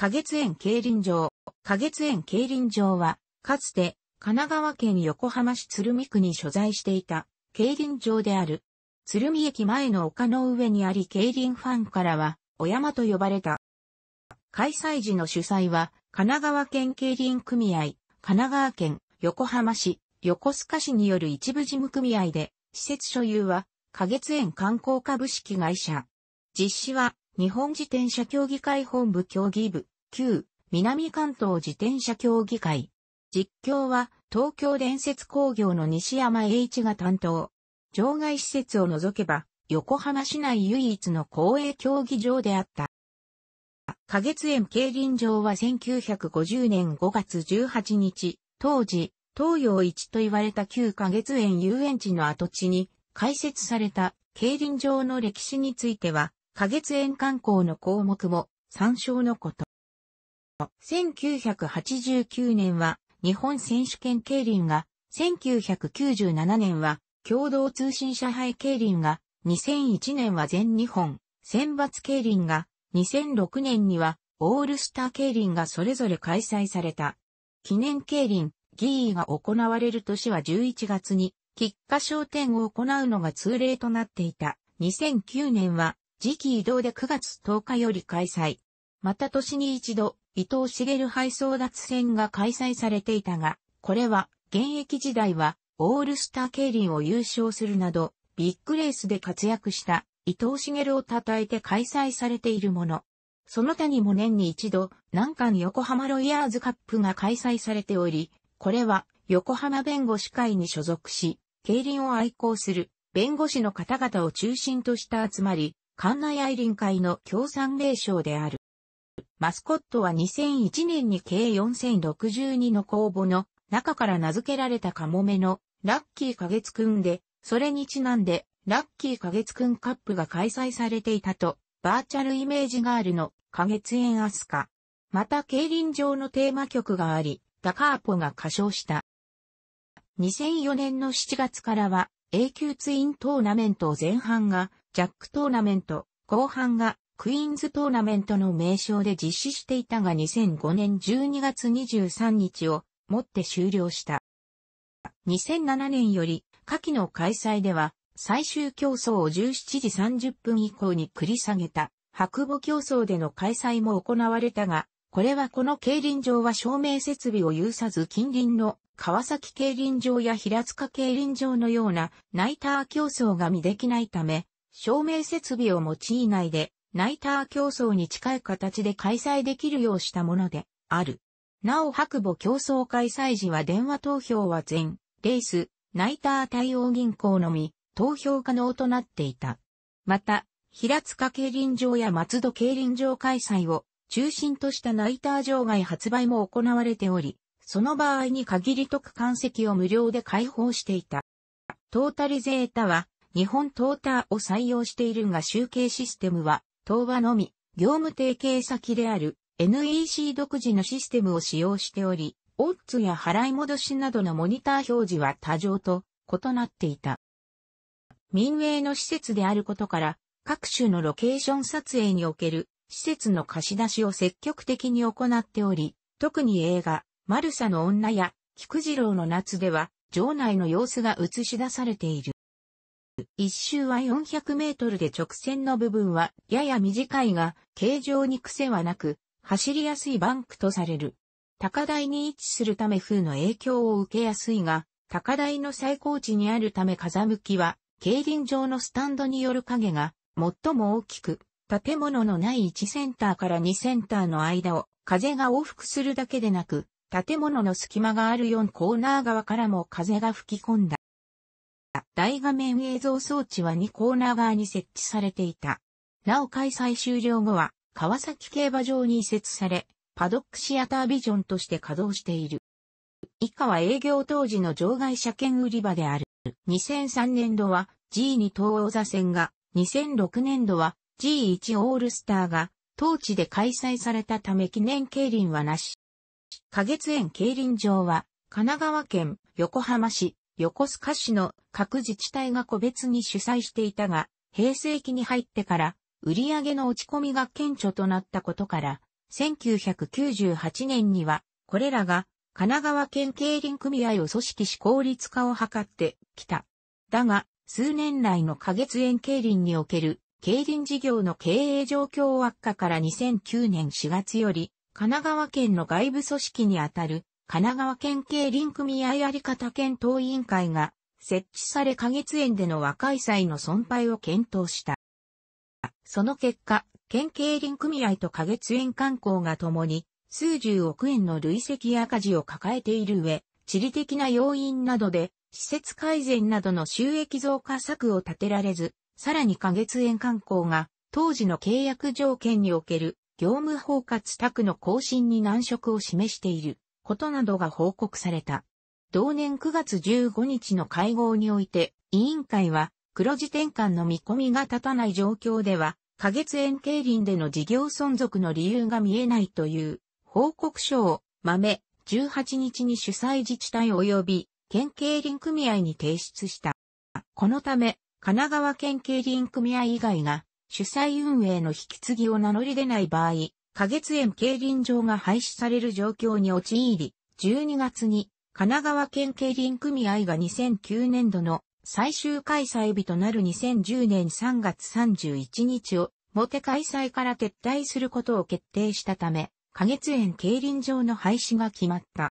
花月園競輪場。花月園競輪場は、かつて、神奈川県横浜市鶴見区に所在していた、競輪場である。鶴見駅前の丘の上にあり競輪ファンからは、お山と呼ばれた。開催時の主催は、神奈川県競輪組合、神奈川県、横浜市、横須賀市による一部事務組合で、施設所有は、花月園観光株式会社。実施は、日本自転車競技会本部競技部、9、南関東自転車協議会。実況は、東京電説工業の西山栄一が担当。場外施設を除けば、横浜市内唯一の公営競技場であった。花月園競輪場は1950年5月18日、当時、東洋一と言われた旧花月園遊園地の跡地に開設された競輪場の歴史については、花月園観光の項目も参照のこと。1989年は日本選手権競輪が、1997年は共同通信社杯競輪が、2001年は全日本、選抜競輪が、2006年にはオールスター競輪がそれぞれ開催された。記念競輪、ギーが行われる年は11月に、喫下商店を行うのが通例となっていた。2009年は、時期移動で9月10日より開催。また年に一度、伊藤茂敗争奪戦が開催されていたが、これは現役時代はオールスター競輪を優勝するなど、ビッグレースで活躍した伊藤茂を称えて開催されているもの。その他にも年に一度、南韓横浜ロイヤーズカップが開催されており、これは横浜弁護士会に所属し、競輪を愛好する弁護士の方々を中心とした集まり、館内愛輪会の協賛名称である。マスコットは2001年に計4062の公募の中から名付けられたカモメのラッキー花月くんで、それにちなんでラッキー花月くんカップが開催されていたと、バーチャルイメージガールの花月園アスカ。また競輪場のテーマ曲があり、ダカーポが歌唱した。2004年の7月からは A 級ツイントーナメント前半がジャックトーナメント、後半がクイーンズトーナメントの名称で実施していたが2005年12月23日をもって終了した。2007年より、下記の開催では、最終競争を17時30分以降に繰り下げた、白母競争での開催も行われたが、これはこの競輪場は照明設備を有さず近隣の川崎競輪場や平塚競輪場のようなナイター競争が見できないため、照明設備を用いないでナイター競争に近い形で開催できるようしたものである。なお白母競争開催時は電話投票は全、レース、ナイター対応銀行のみ、投票可能となっていた。また、平塚競輪場や松戸競輪場開催を中心としたナイター場外発売も行われており、その場合に限り特関席を無料で開放していた。トータリゼータは日本トーターを採用しているが集計システムは東和のみ、業務提携先である NEC 独自のシステムを使用しており、オッズや払い戻しなどのモニター表示は多常と異なっていた。民営の施設であることから、各種のロケーション撮影における施設の貸し出しを積極的に行っており、特に映画、マルサの女や菊次郎の夏では、場内の様子が映し出されている。一周は400メートルで直線の部分はやや短いが、形状に癖はなく、走りやすいバンクとされる。高台に位置するため風の影響を受けやすいが、高台の最高地にあるため風向きは、競輪場のスタンドによる影が最も大きく、建物のない1センターから2センターの間を風が往復するだけでなく、建物の隙間がある4コーナー側からも風が吹き込んだ。た大画面映像装置は2コーナー側に設置されていた。なお開催終了後は、川崎競馬場に移設され、パドックシアタービジョンとして稼働している。以下は営業当時の場外車券売り場である。2003年度は G2 東王座戦が、2006年度は G1 オールスターが、当地で開催されたため記念競輪はなし。花月園競輪場は、神奈川県横浜市横須賀市の各自治体が個別に主催していたが、平成期に入ってから売り上げの落ち込みが顕著となったことから、1998年には、これらが神奈川県競輪組合を組織し効率化を図ってきた。だが、数年来の過月園競輪における競輪事業の経営状況悪化から2009年4月より、神奈川県の外部組織にあたる神奈川県警林組合あり方検討委員会が設置され花月園での和解祭の存廃を検討した。その結果、県警林組合と花月園観光が共に数十億円の累積赤字を抱えている上、地理的な要因などで施設改善などの収益増加策を立てられず、さらに花月園観光が当時の契約条件における業務包括宅の更新に難色を示している。ことなどが報告された。同年9月15日の会合において、委員会は、黒字転換の見込みが立たない状況では、過月円経輪での事業存続の理由が見えないという報告書を豆18日に主催自治体及び県経輪組合に提出した。このため、神奈川県経輪組合以外が主催運営の引き継ぎを名乗り出ない場合、花月園競輪場が廃止される状況に陥り、12月に神奈川県競輪組合が2009年度の最終開催日となる2010年3月31日をもて開催から撤退することを決定したため、花月園競輪場の廃止が決まった。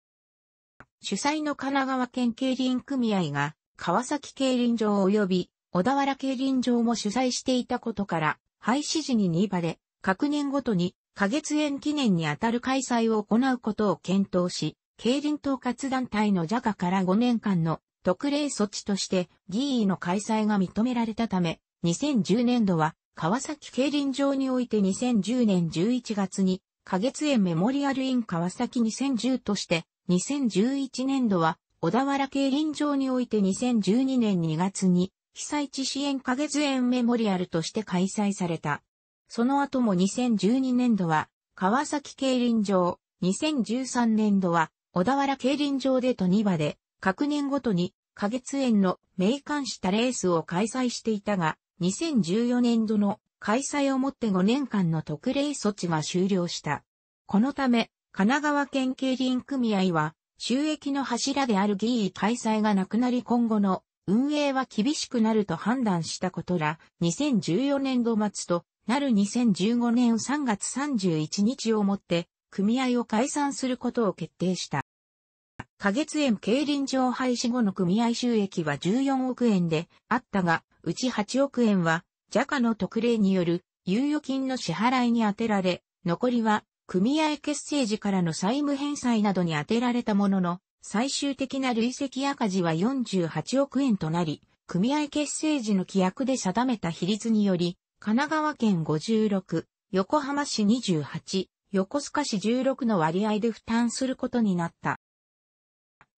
主催の神奈川県競輪組合が川崎競輪場及び小田原競輪場も主催していたことから、廃止時に2場で、各年ごとに花月園記念にあたる開催を行うことを検討し、競輪統括団体の JAGA から5年間の特例措置として議員の開催が認められたため、2010年度は川崎競輪場において2010年11月に花月園メモリアルイン川崎2010として、2011年度は小田原競輪場において2012年2月に被災地支援花月園メモリアルとして開催された。その後も2012年度は、川崎競輪場、2013年度は、小田原競輪場でと2馬で、各年ごとに、花月園の名館したレースを開催していたが、2014年度の開催をもって5年間の特例措置が終了した。このため、神奈川県競輪組合は、収益の柱である議員開催がなくなり今後の運営は厳しくなると判断したことら、2014年度末となる2015年3月31日をもって、組合を解散することを決定した。花月園競輪場廃止後の組合収益は14億円であったが、うち8億円はジャカの特例による猶予金の支払いに充てられ、残りは組合結成時からの債務返済などに充てられたものの、最終的な累積赤字は48億円となり、組合結成時の規約で定めた比率により、神奈川県56、横浜市28、横須賀市16の割合で負担することになった。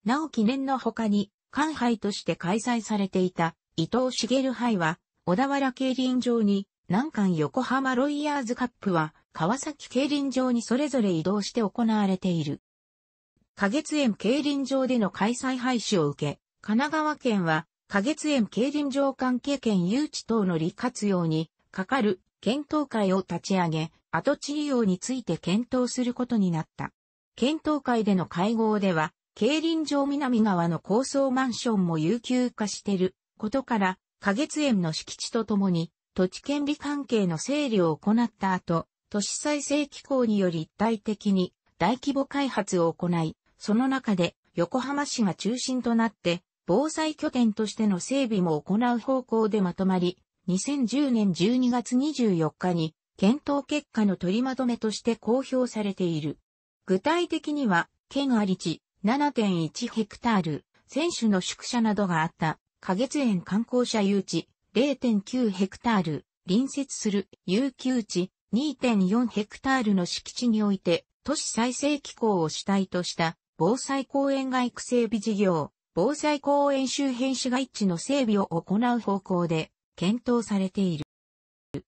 なお記念の他に、関杯として開催されていた伊藤茂杯は、小田原競輪場に、南関横浜ロイヤーズカップは、川崎競輪場にそれぞれ移動して行われている。花月園競輪場での開催廃止を受け、神奈川県は、花月園競輪場関係権誘致等の利活用に、かかる検討会を立ち上げ、跡地利用について検討することになった。検討会での会合では、競輪場南側の高層マンションも有給化してることから、花月園の敷地とともに、土地権利関係の整理を行った後、都市再生機構により一体的に大規模開発を行い、その中で横浜市が中心となって、防災拠点としての整備も行う方向でまとまり、2010年12月24日に検討結果の取りまとめとして公表されている。具体的には、県あり地7.1ヘクタール、選手の宿舎などがあった、花月園観光者誘致0.9ヘクタール、隣接する有給地2.4ヘクタールの敷地において、都市再生機構を主体とした防災公園外区整備事業、防災公園周辺市街地の整備を行う方向で検討されている。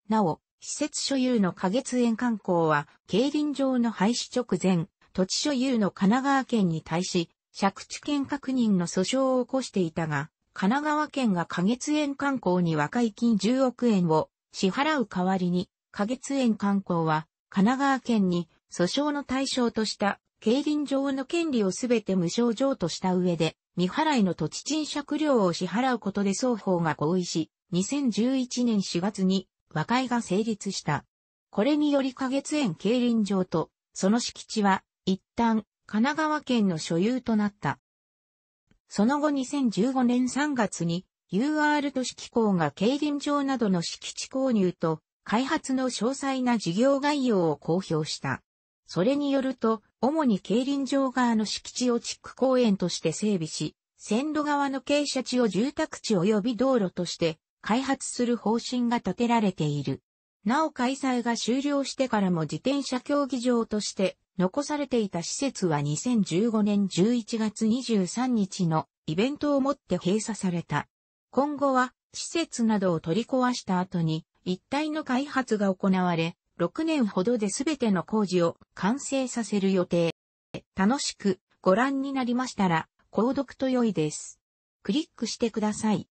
なお、施設所有の花月園観光は、競輪場の廃止直前、土地所有の神奈川県に対し、借地権確認の訴訟を起こしていたが、神奈川県が花月園観光に和解金10億円を支払う代わりに、花月園観光は、神奈川県に訴訟の対象とした競輪場の権利をすべて無償譲とした上で、未払いの土地賃借料を支払うことで双方が合意し、2011年4月に和解が成立した。これにより花月園競輪場と、その敷地は、一旦、神奈川県の所有となった。その後2015年3月に、UR 都市機構が競輪場などの敷地購入と、開発の詳細な事業概要を公表した。それによると、主に競輪場側の敷地を地区公園として整備し、線路側の傾斜地を住宅地及び道路として開発する方針が立てられている。なお開催が終了してからも自転車競技場として残されていた施設は2015年11月23日のイベントをもって閉鎖された。今後は施設などを取り壊した後に一体の開発が行われ、6年ほどで全ての工事を完成させる予定。楽しくご覧になりましたら、購読と良いです。クリックしてください。